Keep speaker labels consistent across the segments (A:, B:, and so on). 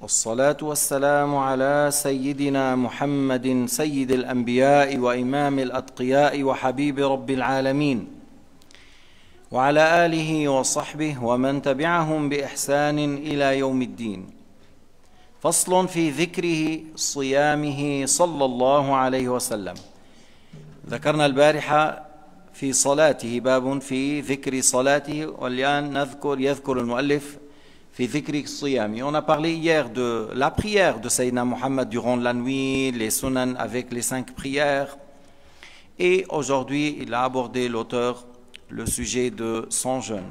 A: والصلاة والسلام على سيدنا محمد سيد الأنبياء وإمام الأتقياء وحبيب رب العالمين وعلى آله وصحبه ومن تبعهم بإحسان إلى يوم الدين فصل في ذكره صيامه صلى الله عليه وسلم ذكرنا البارحة في صلاته باب في ذكر صلاته والآن نذكر يذكر المؤلف On a parlé hier de la prière de Sayyidina Muhammad durant la nuit, les sunan avec les cinq prières. Et aujourd'hui, il a abordé l'auteur le sujet de son jeûne.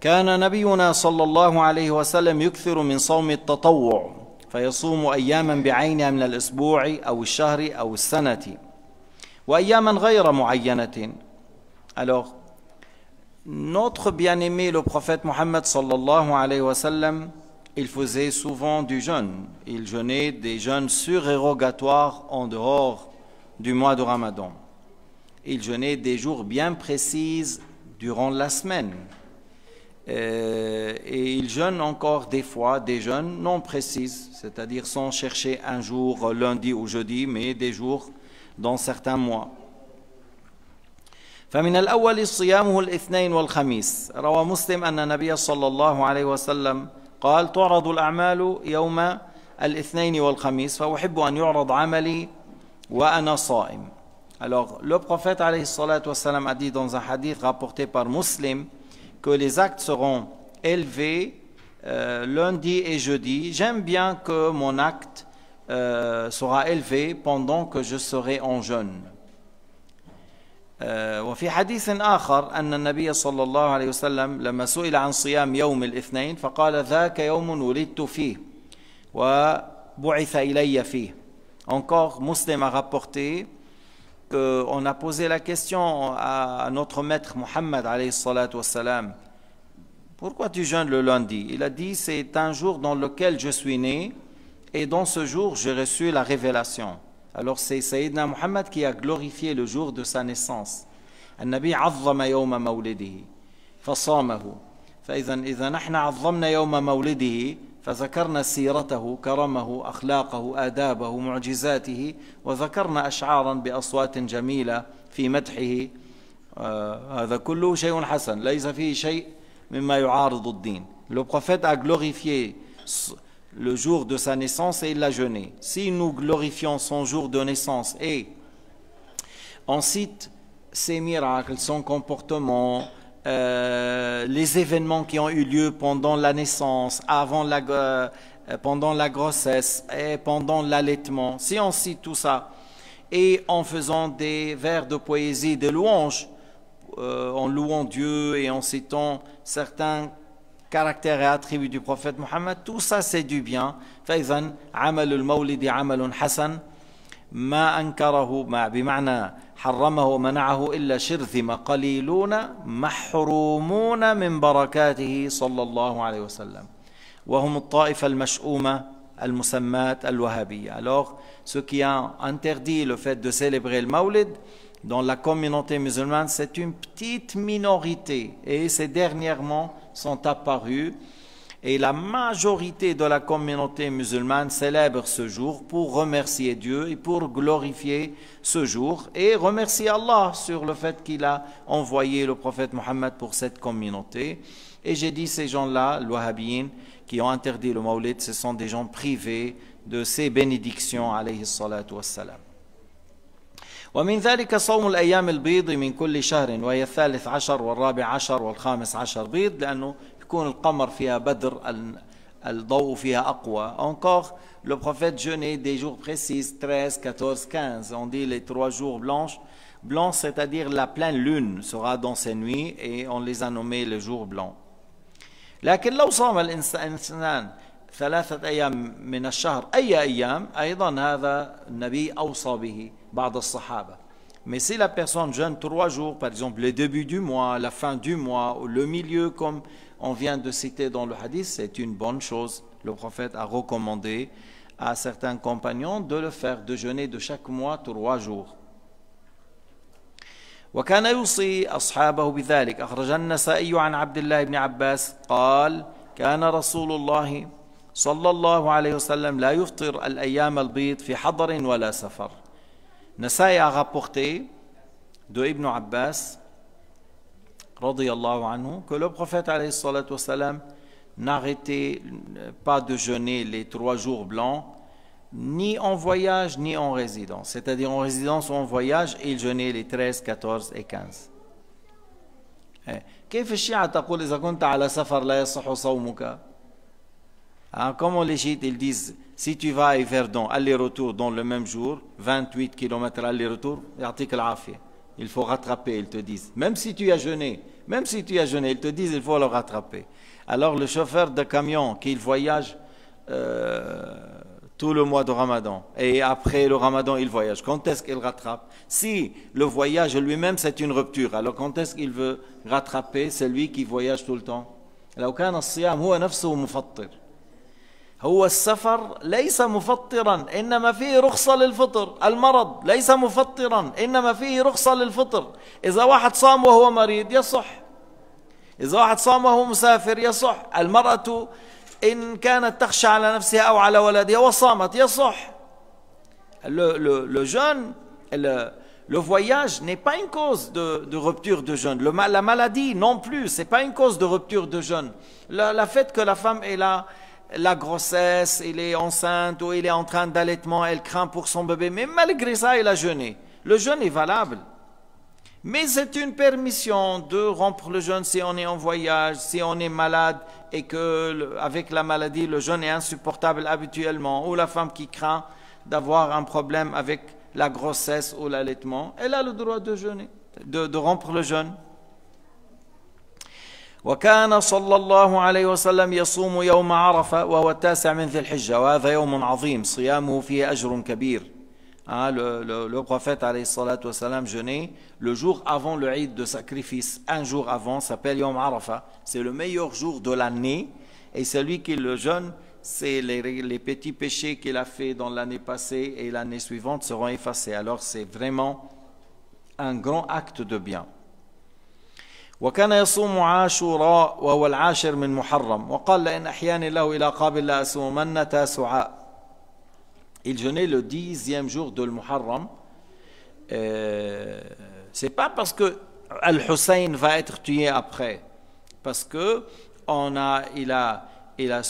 A: كان نبينا صلى الله عليه وسلم يكثر من صوم التطوع فيصوم اياما بعينها من الاسبوع او الشهر او السنه واياما غير معينه Alors, notre bien-aimé, le prophète Mohammed sallallahu alayhi wa sallam, il faisait souvent du jeûne. Il jeûnait des jeûnes surérogatoires en dehors du mois de Ramadan. Il jeûnait des jours bien précis durant la semaine. Euh, et il jeûne encore des fois des jeûnes non précises, c'est-à-dire sans chercher un jour euh, lundi ou jeudi, mais des jours dans certains mois. فمن الأول صيامه الاثنين والخميس روى مسلم أن النبي صلى الله عليه وسلم قال تعرض الأعمال يوم الاثنين والخميس فأحب أن يعرض عملي وأنا صائم Alors, le prophète alayhi wassalam, a dit dans un hadith rapporté par Muslim que les actes seront élevés euh, lundi et jeudi. J'aime bien que mon acte euh, sera élevé pendant que je serai en jeûne. وفي حديث آخر أن النبي صلى الله عليه وسلم لما سئل عن صيام يوم الاثنين فقال ذاك يوم ولدت فيه وبعث إلي فيه Encore, Muslim a rapporté qu'on a posé la question à notre maître Mohammed wassalam, pourquoi tu jeûnes le lundi Il a dit c'est un jour dans lequel je suis né et dans ce jour j'ai reçu la révélation. Alors c'est Sayyidina Muhammad qui a glorifié le jour de sa naissance. النبي عظم يوم مولده فصامه فإذا إذا نحن عظمنا يوم مولده فذكرنا سيرته كرمه أخلاقه آدابه معجزاته وذكرنا أشعارا بأصوات جميلة في مدحه آه هذا كله شيء حسن ليس فيه شيء مما يعارض الدين لو prophète a glorifié le jour de sa naissance et l'a jeûné. Si nous glorifions son jour de naissance et on cite ses miracles, son comportement, euh, les événements qui ont eu lieu pendant la naissance, euh, pendant la grossesse et pendant l'allaitement, si on cite tout ça, et en faisant des vers de poésie, des louanges, euh, en louant Dieu et en citant certains كاركتير et attributs du prophète Mohammed, tout ça c'est du فإذا عمل المولد عمل حسن ما أنكره ما بمعنى حرمه ومنعه إلا شرذمة قليلون محرومون من بركاته صلى الله عليه وسلم وهم الطائفة المشؤومة المسمات الوهابية alors ce qui a interdit le fait de célébrer le maulid dans la communauté musulmane, c'est une petite minorité. Et ces dernièrement sont apparus. Et la majorité de la communauté musulmane célèbre ce jour pour remercier Dieu et pour glorifier ce jour et remercier Allah sur le fait qu'il a envoyé le prophète Mohammed pour cette communauté. Et j'ai dit ces gens-là, wahhabiens qui ont interdit le maulid, ce sont des gens privés de ces bénédictions, alayhi salatu wassalam. ومن ذلك صوم الأيام البيض من كل شهر وهي الثالث عشر والرابع عشر والخامس عشر بيض لأنه يكون القمر فيها بدر الضوء فيها أقوى encore le prophète jeûnait des jours précis 13, 14, 15 on dit les trois jours blanches blancs c'est-à-dire la pleine lune sera dans ces nuits et on les a nommés les jours blancs لكن لو صام الإنسان ثلاثة أيام من الشهر أي أيام أيضا هذا النبي أوصى به Mais si la personne jeûne trois jours, par exemple le début du mois, la fin du mois, ou le milieu, comme on vient de citer dans le hadith, c'est une bonne chose. Le prophète a recommandé à certains compagnons de le faire, de jeûner de chaque mois trois jours. وكان يوصي أصحابه بذلك أخرج النسائي عن عبد الله بن عباس قال كان رسول الله صلى الله لا يفطر الأيام البيض في حضر ولا Nassai a rapporté de Ibn Abbas anhu, que le prophète n'arrêtait euh, pas de jeûner les trois jours blancs ni en voyage ni en résidence. C'est-à-dire en résidence ou en voyage, il jeûnait les 13, 14 et 15. Comment les chiites ils disent si tu vas à Verdon, aller-retour dans le même jour, 28 km aller-retour, il faut rattraper, ils te disent. Même si tu as jeûné, même si tu as jeûné, ils te disent il faut le rattraper. Alors le chauffeur de camion qui voyage euh, tout le mois de Ramadan et après le Ramadan il voyage, quand est-ce qu'il rattrape Si le voyage lui-même c'est une rupture, alors quand est-ce qu'il veut rattraper celui qui voyage tout le temps هو السفر ليس مفطرا إنما فيه رخصة للفطر المرض ليس مفطرا إنما فيه رخصة للفطر إذا واحد صام وهو مريض يصح إذا واحد صام وهو مسافر يصح المرأة إن كانت تخشى على نفسها أو على ولدها وصامت يصح لو le, le jeûne, le, le voyage n'est pas une cause de, de rupture de jeûne. Le, la maladie non plus, c'est pas une cause de rupture de jeûne. La, la fait que la femme est là, la grossesse, il est enceinte ou il est en train d'allaitement, elle craint pour son bébé, mais malgré ça, elle a jeûné. Le jeûne est valable. Mais c'est une permission de rompre le jeûne si on est en voyage, si on est malade et que avec la maladie le jeûne est insupportable habituellement, ou la femme qui craint d'avoir un problème avec la grossesse ou l'allaitement, elle a le droit de jeûner, de rompre le jeûne. وكان le, prophète jeûnait le jour avant le Eid de sacrifice, un jour avant, s'appelle Yom Arafa, C'est le meilleur jour de l'année et celui qui le jeûne, c'est les, les, petits péchés qu'il a fait dans l'année passée et l'année suivante seront effacés. Alors c'est vraiment un grand acte de bien. Il jeûnait le dixième jour de Muharram. Ce euh, c'est pas parce que Al-Hussein va être tué après, parce que on a, il, a, il, a,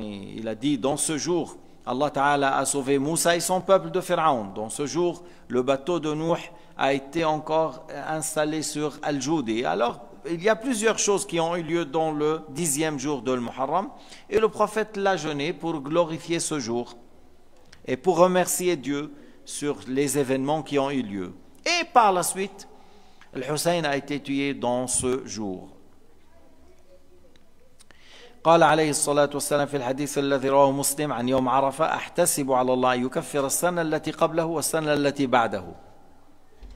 A: il a dit dans ce jour, Allah Ta'ala a sauvé Moussa et son peuple de Pharaon. Dans ce jour, le bateau de Nuh a été encore installé sur Al-Joudi. Alors, il y a plusieurs choses qui ont eu lieu dans le dixième jour de Muharram. Et le prophète l'a jeûné pour glorifier ce jour et pour remercier Dieu sur les événements qui ont eu lieu. Et par la suite, Hussein a été tué dans ce jour.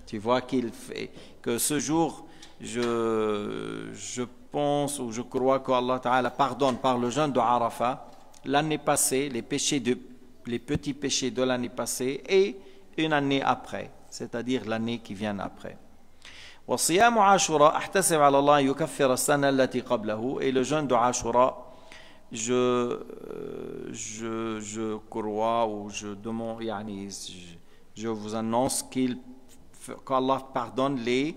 A: Tu vois que ce jour je, je pense ou je crois qu'Allah Ta'ala pardonne par le jeûne de Arafat l'année passée, les péchés de, les petits péchés de l'année passée et une année après, c'est-à-dire l'année qui vient après. Et le jeûne de Ashura, je, je, je crois ou je demande, je, je vous annonce qu'Allah pardonne les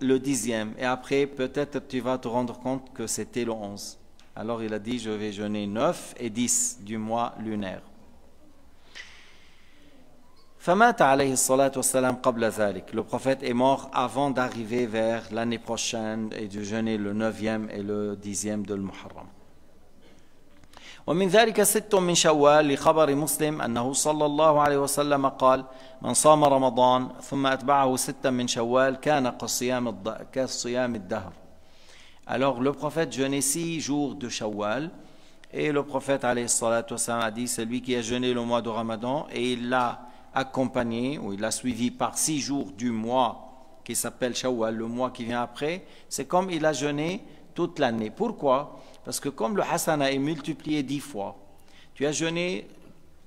A: le dixième, et après, peut-être tu vas te rendre compte que c'était le onze. Alors il a dit, je vais jeûner neuf et 10 du mois lunaire. Le prophète est mort avant d'arriver vers l'année prochaine et de jeûner le 9e et le 10e de Muharram. Alors le prophète jeûnait six jours de Shawwal et le prophète a dit celui qui a jeûné le mois de Ramadan et il l'a accompagné ou il l'a suivi par six jours du mois qui s'appelle Shawwal, le mois qui vient après, c'est comme il a jeûné toute l'année. Pourquoi parce que comme le hasana est multiplié dix fois, tu as jeûné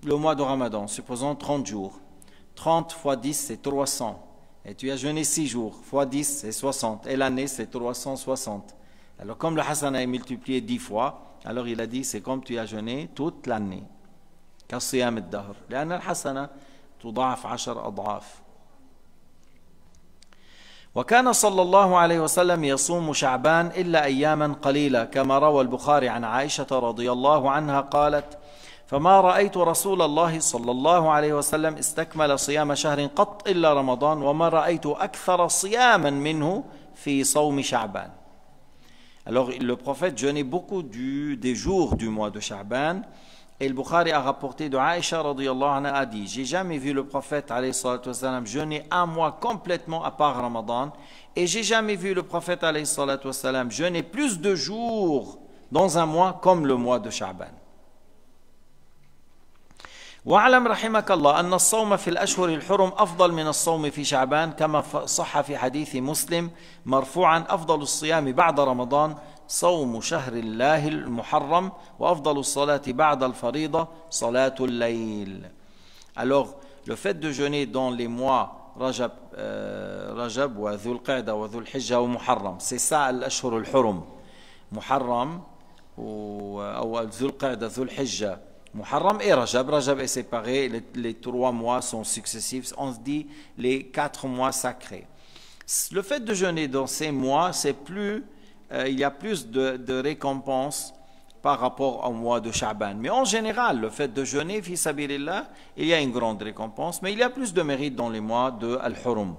A: le mois de Ramadan, supposons 30 jours. 30 fois 10, c'est 300. Et tu as jeûné 6 jours, fois 10, c'est 60. Et l'année, c'est 360. Alors comme le hasana est multiplié 10 fois, alors il a dit, c'est comme tu as jeûné toute l'année. un الدهر لأن الحسنة تضاعف 10 أضعاف وكان صلى الله عليه وسلم يصوم شعبان إلا أياما قليلة كما روى البخاري عن عائشة رضي الله عنها قالت فما رأيت رسول الله صلى الله عليه وسلم استكمل صيام شهر قط إلا رمضان وما رأيت أكثر صياما منه في صوم شعبان Alors le prophète jeûnait beaucoup du, des jours du mois de Shaban Et le Bukhari a rapporté de Aïcha radiallahu anha a dit J'ai jamais vu le prophète والسلام, jeûner un mois complètement à part Ramadan. Et j'ai jamais vu le prophète والسلام, jeûner plus de jours dans un mois comme le mois de Sha'ban. واعلم رحمك الله أن الصوم في الأشهر الحرم أفضل من الصوم في شعبان كما صح في حديث مسلم مرفوعا أفضل الصيام بعد رمضان صوم شهر الله المحرم وأفضل الصلاة بعد الفريضة صلاة الليل Alors, le fait de jeûner dans les mois Rajab, euh, Rajab wa Dhul Qa'da wa Dhul Hijja wa Muharram, c'est ça l'ashhur al-hurum. Muharram ou Dhul Qa'da, Dhul Hijja, Muharram et Rajab. Rajab est séparé, les, les trois mois sont successifs, on se dit les quatre mois sacrés. Le fait de jeûner dans ces mois, c'est plus Euh, il y a plus de, récompenses par rapport au mois de Shaban. Mais en général, le fait de jeûner, il y a une grande récompense, mais il y a plus de mérite dans les mois de Al-Hurum.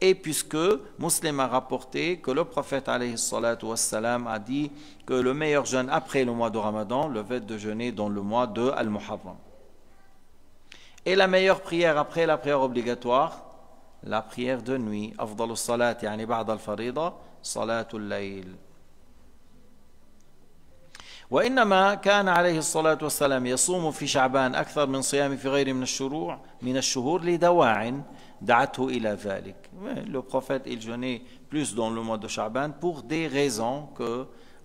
A: Et puisque Muslim a rapporté que le prophète a dit que le meilleur jeûne après le mois de Ramadan, le fait de jeûner dans le mois de Al-Muharram. Et la meilleure prière après la prière obligatoire, La prière de nuit, أفضل الصلاة يعني بعد الفريضة صلاة الليل. وإنما كان عليه الصلاة والسلام يصوم في شعبان أكثر من صيام في غيره من الشروع من الشهور لدواع دعته إلى ذلك. Le prophète il jeûnait plus dans le mois de Shaban pour des raisons que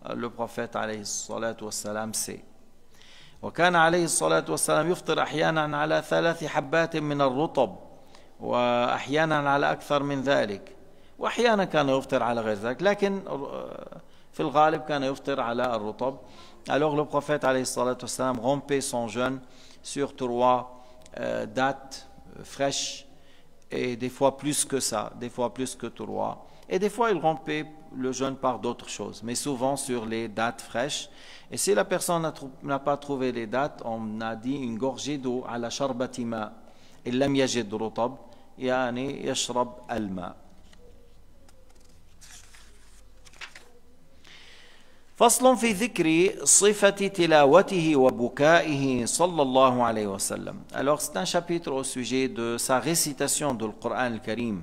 A: euh, le prophète عليه الصلاة والسلام sait. وكان عليه الصلاة والسلام يفطر أحيانا على ثلاث حبات من الرطب Alors le prophète rompait son jeûne sur trois euh, dates euh, fraîches et des fois plus que ça, des fois plus que trois. Et des fois il rompait le jeûne par d'autres choses, mais souvent sur les dates fraîches. Et si la personne n'a pas trouvé les dates, on a dit une gorgée d'eau à la charbatima. Et l'am de rutab. يعني يشرب الماء فصل في ذكر صفة تلاوته وبكائه صلى الله عليه وسلم Alors c'est un chapitre au sujet de sa récitation du Coran al-Karim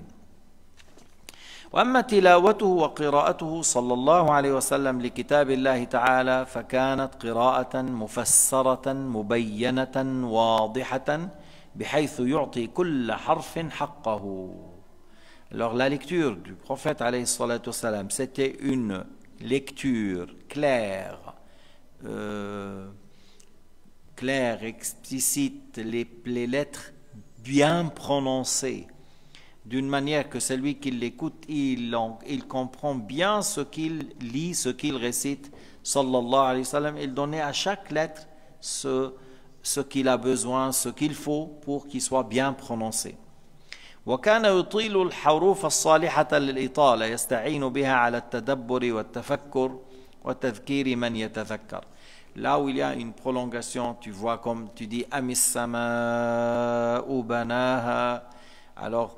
A: وأما تلاوته وقراءته صلى الله عليه وسلم لكتاب الله تعالى فكانت قراءة مفسرة مبينة واضحة Alors la lecture du prophète والسلام, c'était une lecture claire, euh, claire, explicite, les, les lettres bien prononcées, d'une manière que celui qui l'écoute, il, il comprend bien ce qu'il lit, ce qu'il récite, sallallahu alayhi wa sallam, il donnait à chaque lettre ce, ce qu'il a besoin, ce qu'il faut pour qu'il soit bien prononcé. Là où il y a une prolongation, tu vois comme tu dis Amissama Alors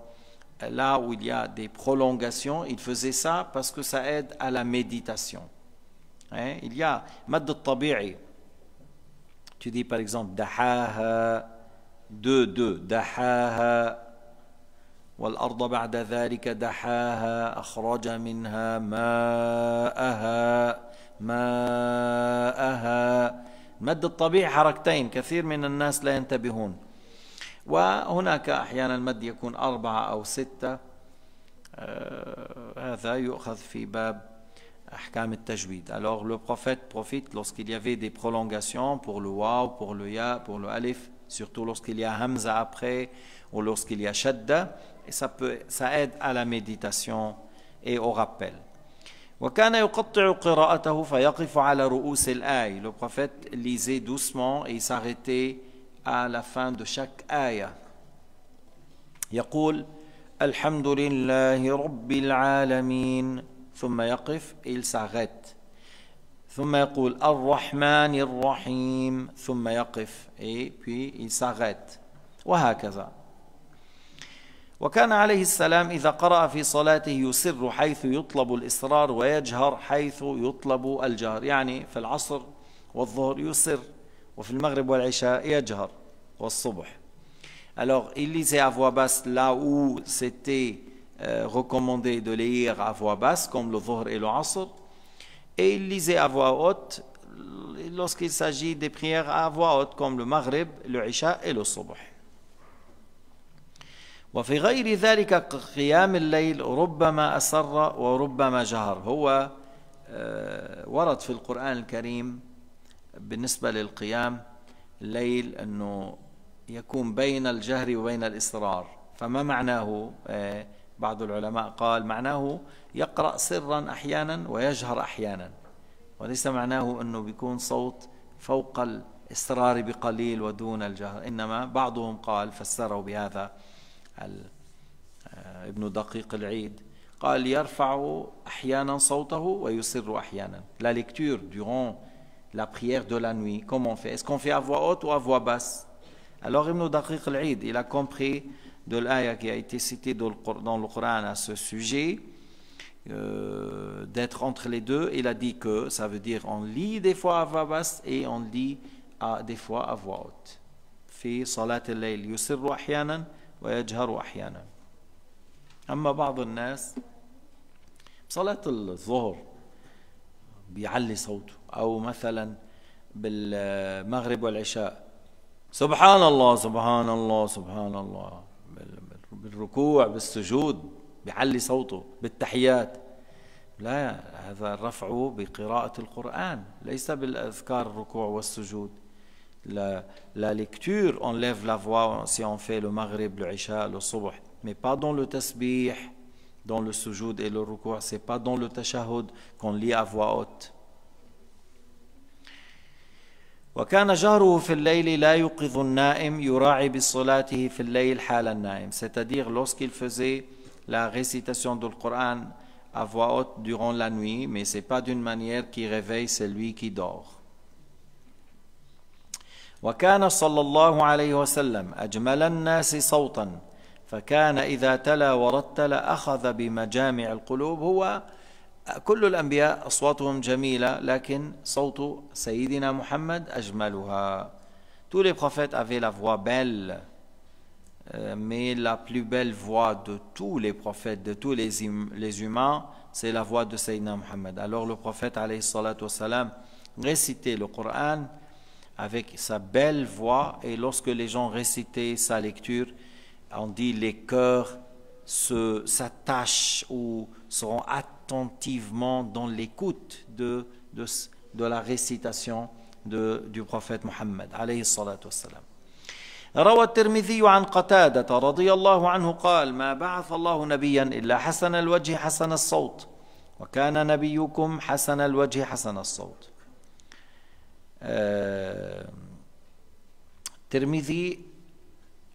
A: là où il y a des prolongations, il faisait ça parce que ça aide à la méditation. Hein, il y a Mad tabii Tu dis par exemple dahaha, deux, deux, dahaha. والأرض بعد ذلك دحاها أخرج منها ماءها ماءها المد الطبيعي حركتين كثير من الناس لا ينتبهون وهناك أحيانا المد يكون أربعة أو ستة آه هذا يؤخذ في باب Ahkam tajwid Alors le prophète profite lorsqu'il y avait des prolongations pour le Waw, pour le Ya, pour le Alif, surtout lorsqu'il y a Hamza après ou lorsqu'il y a Shadda, et ça, peut, ça aide à la méditation et au rappel. Le prophète lisait doucement et il s'arrêtait à la fin de chaque ayah. يقول الحمد لله رب ثم يقف إل ساغت ثم يقول الرحمن الرحيم ثم يقف et بي إل ساغت وهكذا وكان عليه السلام إذا قرأ في صلاته يسر حيث يطلب الإسرار ويجهر حيث يطلب الجهر يعني في العصر والظهر يسر وفي المغرب والعشاء يجهر والصبح Alors, il lisait à voix basse là où c'était recommandé de lire à voix basse, comme le Dhuhr et le Asr, et il lisait à voix haute lorsqu'il s'agit des prières à voix haute, comme le Maghrib, le Isha et le Subh. وفي غير ذلك قيام الليل ربما أسر وربما جهر هو ورد في القرآن الكريم بالنسبة للقيام الليل أنه يكون بين الجهر وبين الإسرار فما معناه بعض العلماء قال معناه يقرأ سرا أحيانا ويجهر أحيانا وليس معناه أنه بيكون صوت فوق الإصرار بقليل ودون الجهر إنما بعضهم قال فسره بهذا آه، ابن دقيق العيد قال يرفع أحيانا صوته ويسر أحيانا لا lecture دوران لا prière دو la nuit comment on في est-ce qu'on fait à voix haute ou à voix basse alors Ibn il a compris de l'aïa qui a été cité dans le Coran à ce sujet, euh, d'être entre les deux. Il a dit que ça veut dire on lit des fois à voix basse et on lit à, des fois à voix haute. في صلاة الليل يسر أحيانا ويجهر أحيانا أما بعض الناس صلاة الظهر بيعلي صوته أو مثلا بالمغرب والعشاء سبحان الله سبحان الله سبحان الله بالركوع بالسجود بيعلي صوته بالتحيات لا هذا الرفع بقراءة القرآن ليس بالأذكار الركوع والسجود لا لا ليكتور اون ليف لا فوا سي اون في لو مغرب لو عشاء لو صبح مي با دون لو تسبيح دون لو سجود اي لو ركوع سي با دون لو تشهد كون لي افوا اوت وكان جهره في الليل لا يوقظ النائم يراعي بصلاته في الليل حال النائم c'est-à-dire lorsqu'il faisait la récitation du Coran à voix haute durant la nuit mais c'est pas d'une manière qui réveille celui qui dort وكان صلى الله عليه وسلم أجمل الناس صوتا فكان إذا تلا ورتل أخذ بمجامع القلوب هو Tous les prophètes avaient la voix belle, euh, mais la plus belle voix de tous les prophètes, de tous les, hum, les humains, c'est la voix de Sayyidina Muhammad. Alors le prophète salam, récitait le Coran avec sa belle voix et lorsque les gens récitaient sa lecture, on dit les cœurs s'attachent ou seront attentivement dans l'écoute de, de, de la récitation de, du prophète Mohammed. روى الترمذي عن قتادة رضي الله عنه قال ما بعث الله نبيا إلا حسن الوجه حسن الصوت وكان نبيكم حسن الوجه حسن الصوت الترمذي آه،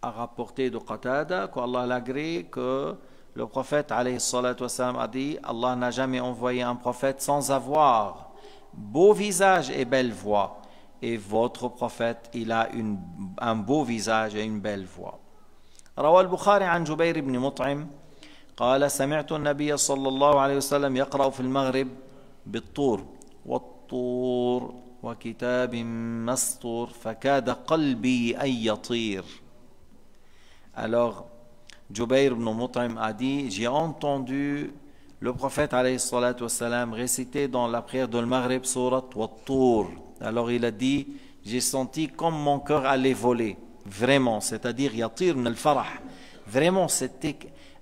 A: a rapporté de Qatada qu'Allah l'a gré que le prophète wassalam, a dit Allah n'a jamais envoyé un prophète sans avoir beau visage et belle voix. Et votre prophète, il a une, un beau visage et une belle voix. روى البخاري عن جبير بن مطعم قال سمعت النبي صلى الله عليه وسلم يقرأ في المغرب بالطور والطور وكتاب مسطور فكاد قلبي أن يطير Alors, Jubair ibn a dit J'ai entendu le prophète والسلام, réciter dans la prière de Maghrib Surat Wattur. Alors il a dit J'ai senti comme mon cœur allait voler. Vraiment, c'est-à-dire Yatir al Farah. Vraiment, c'était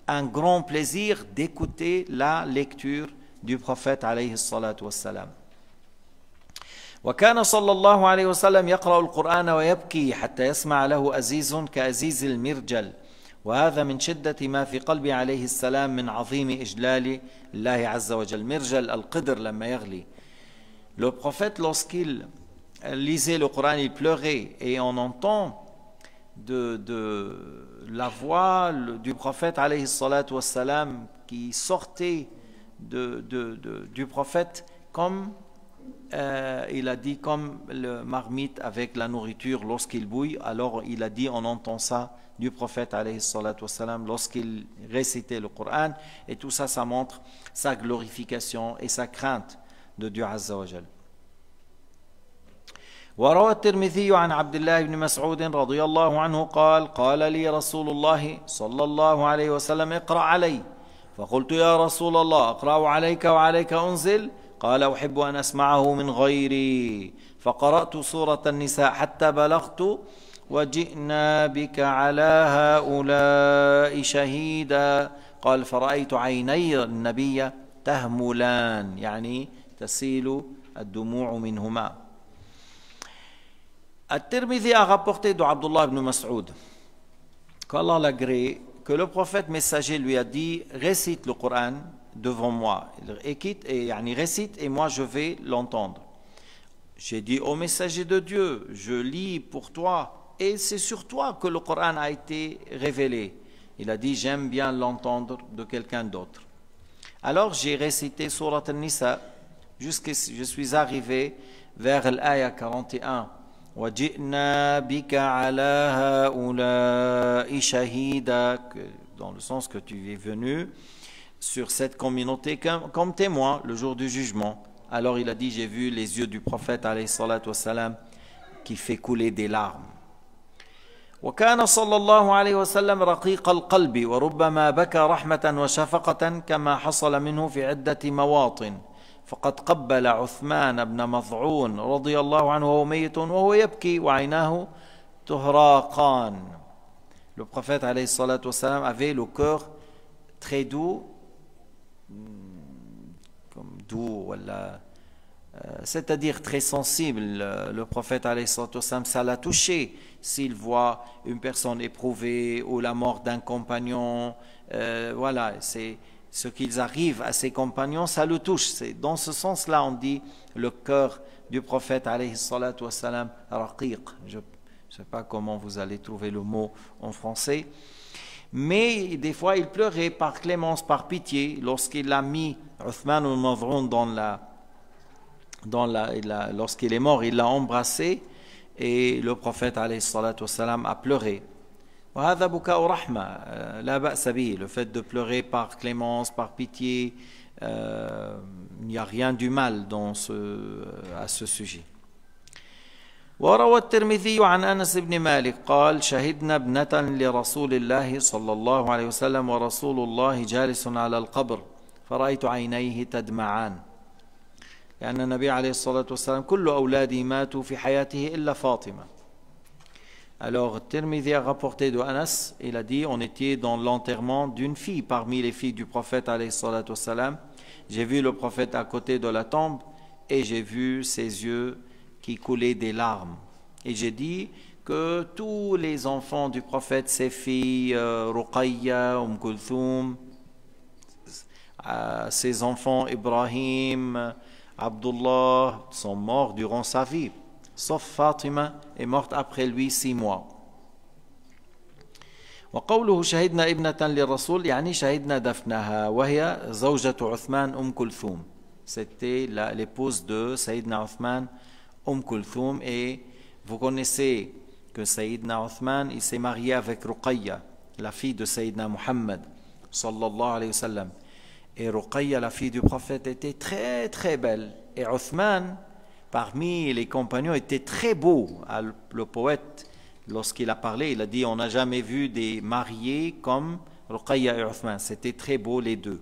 A: un grand plaisir d'écouter la lecture du prophète alayhi salatu wassalam. وكان صلى الله عليه وسلم يقرأ القرآن ويبكي حتى يسمع له أزيز كأزيز المرجل وهذا من شدة ما في قلبي عليه السلام من عظيم إجلال الله عز وجل مرجل القدر لما يغلي لو بروفيت لوسكيل ليزي لو قران يبلوغي اي اون انتون entend de, de la voix du prophète عليه الصلاة والسلام qui sortait de, de, de, du prophète comme euh, il a dit comme le marmite avec la nourriture lorsqu'il bouille, alors il a dit, on entend ça du prophète wassalam, lorsqu'il récitait le Coran, et tout ça, ça montre sa glorification et sa crainte de Dieu Azza wa وروى الترمذي عن عبد الله بن مسعود رضي الله عنه قال قال لي رسول الله صلى الله عليه وسلم اقرأ علي فقلت يا رسول الله اقرأ عليك وعليك أنزل قال احب ان اسمعه من غيري فقرات سوره النساء حتى بلغت وجئنا بك على هؤلاء شهيدا قال فرايت عيني النبي تهملان يعني تسيل الدموع منهما الترمذي a rapporté عبد الله بن مسعود qu'Allah الله que le prophète messager lui a dit récite le Coran devant moi. Il quitte et il récite et moi je vais l'entendre. J'ai dit au messager de Dieu, je lis pour toi et c'est sur toi que le Coran a été révélé. Il a dit j'aime bien l'entendre de quelqu'un d'autre. Alors j'ai récité Surat al-Nisa jusqu'à je suis arrivé vers l'aya 41. dans le sens que tu es venu sur cette communauté comme, comme, témoin le jour du jugement. Alors il a dit, j'ai vu les yeux du prophète والسلام, qui fait couler des larmes. وكان صلى الله عليه وسلم رقيق القلب وربما بكى رحمة وشفقة كما حصل منه في عدة مواطن فقد قبل عثمان بن مضعون رضي الله عنه وهو ميت وهو يبكي وعيناه تهراقان Le prophète عليه الصلاة والسلام avait le cœur très doux Euh, c'est-à-dire très sensible. Euh, le prophète ça l'a touché. S'il voit une personne éprouvée ou la mort d'un compagnon, euh, voilà, c'est ce qu'ils arrivent à ses compagnons, ça le touche. C'est dans ce sens-là, on dit le cœur du prophète raqiq. Je ne sais pas comment vous allez trouver le mot en français mais des fois il pleurait par clémence, par pitié, lorsqu'il a mis Uthman au dans la, dans la, lorsqu'il est mort, il l'a embrassé et le prophète a pleuré. Euh, le fait de pleurer par clémence, par pitié, euh, il n'y a rien du mal dans euh, à ce sujet. وروى الترمذي عن انس بن مالك قال شهدنا ابنه لرسول الله صلى الله عليه وسلم ورسول الله جالس على القبر فرايت عينيه تدمعان لان النبي عليه الصلاه والسلام كل اولادي ماتوا في حياته الا فاطمه Alors, Tirmidhi a rapporté de Anas, il a dit, on était dans l'enterrement d'une fille parmi les filles du prophète, J'ai vu le prophète à côté de la tombe et j'ai vu ses yeux qui coulait des larmes. Et j'ai dit que tous les enfants du prophète, ses filles, euh, Ruqayya, Umm Kulthum, euh, ses enfants Ibrahim, Abdullah, sont morts durant sa vie, sauf Fatima est morte après lui six mois. وقوله شهدنا ابنة للرسول يعني شهدنا دفنها وهي زوجة عثمان أم كلثوم c'était l'épouse de سيدنا Uthman Oum Kulthum et vous connaissez que Sayyidina Othman il s'est marié avec Ruqayya, la fille de Sayyidina Muhammad sallallahu alayhi wa sallam. Et Ruqayya, la fille du prophète, était très très belle. Et Othman, parmi les compagnons, était très beau. Ah, le poète, lorsqu'il a parlé, il a dit On n'a jamais vu des mariés comme Ruqayya et Othman. C'était très beau les deux.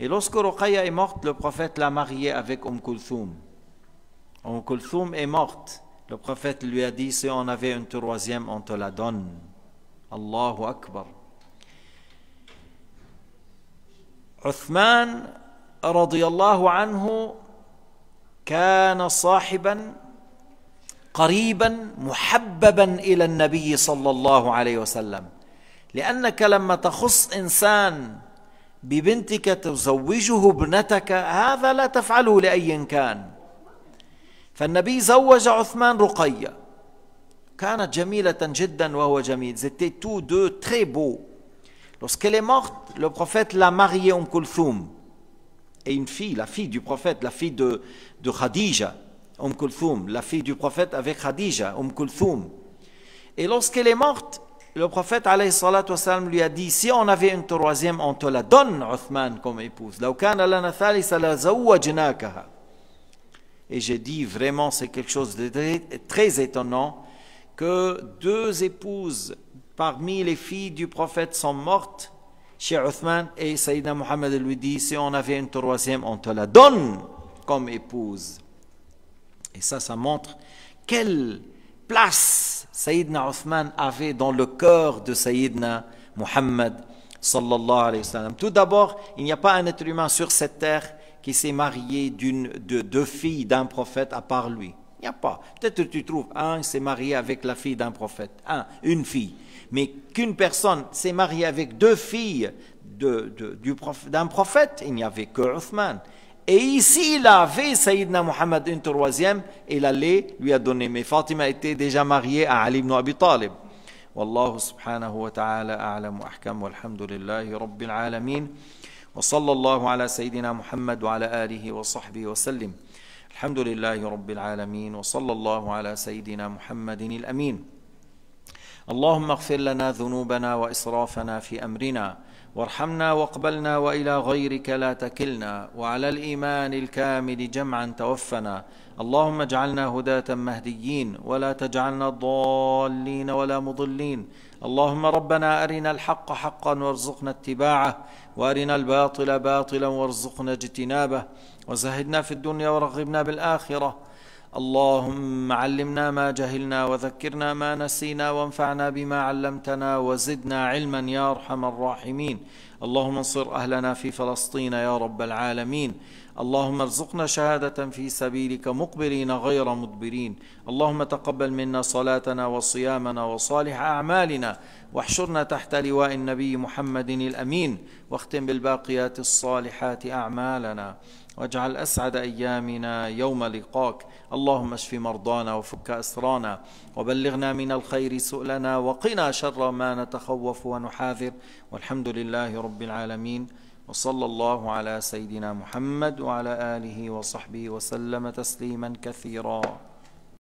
A: Et lorsque Ruqayya est morte, le prophète l'a mariée avec Oum Kulthum. Om Kulthum est morte. Le prophète lui a dit, si on avait une troisième, on te la donne. Allahu Akbar. Uthman, radiyallahu anhu, كان صاحبا قريبا محببا الى النبي صلى الله عليه وسلم لانك لما تخص انسان ببنتك تزوجه ابنتك هذا لا تفعله لاي كان فالنبي étaient tous deux très beaux lorsqu'elle est morte le prophète l'a mariée Um Kulthum et une fille la fille du prophète la fille de, de Khadija Um Kulthum la fille du prophète avec Khadija Um Kulthum et lorsqu'elle est morte le prophète lui a dit si on avait une troisième on te la donne Othman comme épouse لو كان لنا ثالثة لزوجناكها et j'ai dit vraiment c'est quelque chose de très, étonnant que deux épouses parmi les filles du prophète sont mortes chez Uthman et Sayyidina Muhammad lui dit si on avait une troisième on te la donne comme épouse et ça ça montre quelle place Sayyidina Uthman avait dans le cœur de Sayyidina Muhammad alayhi tout d'abord il n'y a pas un être humain sur cette terre il s'est marié d'une, de deux filles d'un prophète à part lui. Il n'y a pas. Peut-être tu trouves un s'est marié avec la fille d'un prophète, un, une fille. Mais qu'une personne s'est mariée avec deux filles de, prof, d'un prophète, il n'y avait que Othman. Et ici, il avait Sayyidina Muhammad une troisième, il allait lui a donné. Mais Fatima était déjà mariée à Ali ibn Abi Talib. Wallahu subhanahu wa ta'ala a'lamu ahkam walhamdulillahi rabbil alameen وصلى الله على سيدنا محمد وعلى آله وصحبه وسلم الحمد لله رب العالمين وصلى الله على سيدنا محمد الأمين اللهم اغفر لنا ذنوبنا وإسرافنا في أمرنا وارحمنا واقبلنا والى غيرك لا تكلنا وعلى الايمان الكامل جمعا توفنا اللهم اجعلنا هداه مهديين ولا تجعلنا ضالين ولا مضلين اللهم ربنا ارنا الحق حقا وارزقنا اتباعه وارنا الباطل باطلا وارزقنا اجتنابه وزهدنا في الدنيا ورغبنا بالاخره اللهم علمنا ما جهلنا وذكرنا ما نسينا وانفعنا بما علمتنا وزدنا علما يا ارحم الراحمين اللهم انصر اهلنا في فلسطين يا رب العالمين اللهم ارزقنا شهادة في سبيلك مقبلين غير مدبرين اللهم تقبل منا صلاتنا وصيامنا وصالح أعمالنا واحشرنا تحت لواء النبي محمد الأمين واختم بالباقيات الصالحات أعمالنا واجعل أسعد أيامنا يوم لقاك اللهم اشف مرضانا وفك أسرانا وبلغنا من الخير سؤلنا وقنا شر ما نتخوف ونحاذر والحمد لله رب العالمين وصلى الله على سيدنا محمد وعلى آله وصحبه وسلم تسليما كثيرا